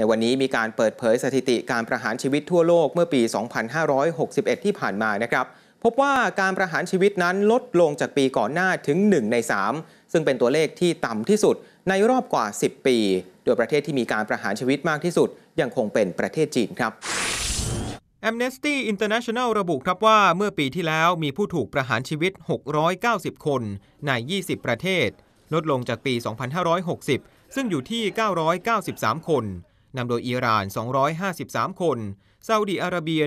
ในวันนี้มีการเปิดเผยสถิติการประหารชีวิตทั่วโลกเมื่อปี 2561 ที่ผ่านมานะครับ พบว่าการประหารชีวิตนั้นลดลงจากปีก่อนหน้าถึง 1 ใน 3 ซึ่งเป็นตัวเลขที่ต่ำที่สุดในรอบกว่า 10 ปี โดยประเทศที่มีการประหารชีวิตมากที่สุด ยังคงเป็นประเทศจีนครับ Amnesty International ระบุครับว่าเมื่อปีที่แล้วมีผู้ถูกประหารชีวิต 690 คนใน 20 ประเทศ ลดลงจากปี 2560 ซึ่งอยู่ที่ 993 คนนำโดยอิหร่าน 253 คนซาอุดีอาระเบีย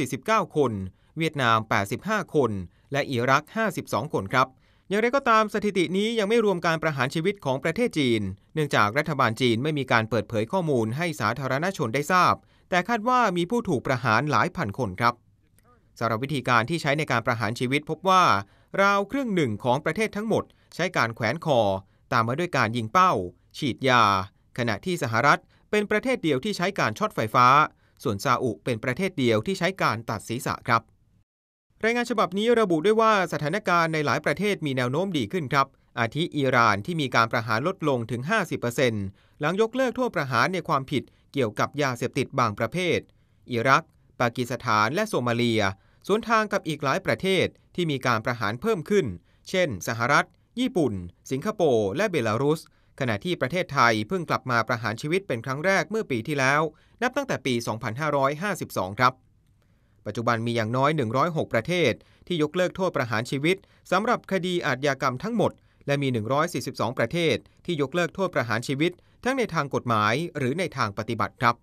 149 คน เวียดนาม 85 คน และอิรัก 52 คนครับ อย่างไรก็ตามสถิตินี้ยังไม่รวมการประหารชีวิตของประเทศจีน เนื่องจากรัฐบาลจีนไม่มีการเปิดเผยข้อมูลให้สาธารณชนได้ทราบ แต่คาดว่ามีผู้ถูกประหารหลายพันคนครับสำหรับวิธีการที่ใช้ในการประหารชีวิตพบว่าราวครึ่งหนึ่งของประเทศทั้งหมด ใช้การแขวนคอ ตามมาด้วยการยิงเป้า ฉีดยา ขณะที่สหรัฐเป็นประเทศเดียวที่ใช้การช็อตไฟฟ้า ส่วนซาอุเป็นประเทศเดียวที่ใช้การตัดศีรษะครับ รายงานฉบับนี้ระบุด้วยว่าสถานการณ์ในหลายประเทศมีแนวโน้มดีขึ้นครับ อาทิอิหร่านที่มีการประหารลดลงถึง 50%หลังยกเลิกโทษประหารในความผิดเกี่ยวกับยาเสพติดบางประเภท อิรักปากีสถาน และโซมาเลียสวนทางกับอีกหลายประเทศที่มีการประหารเพิ่มขึ้น เช่นสหรัฐญี่ปุ่น สิงคโปร์และเบลารุสขณะที่ประเทศไทยเพิ่งกลับมาประหารชีวิตเป็นครั้งแรกเมื่อปีที่แล้ว นับตั้งแต่ปี 2552 ครับปัจจุบันมีอย่างน้อย 106 ประเทศ ที่ยกเลิกโทษประหารชีวิตสำหรับคดีอาญากรรมทั้งหมดและมี 142 ประเทศ ที่ยกเลิกโทษประหารชีวิต ทั้งในทางกฎหมาย หรือในทางปฏิบัติครับ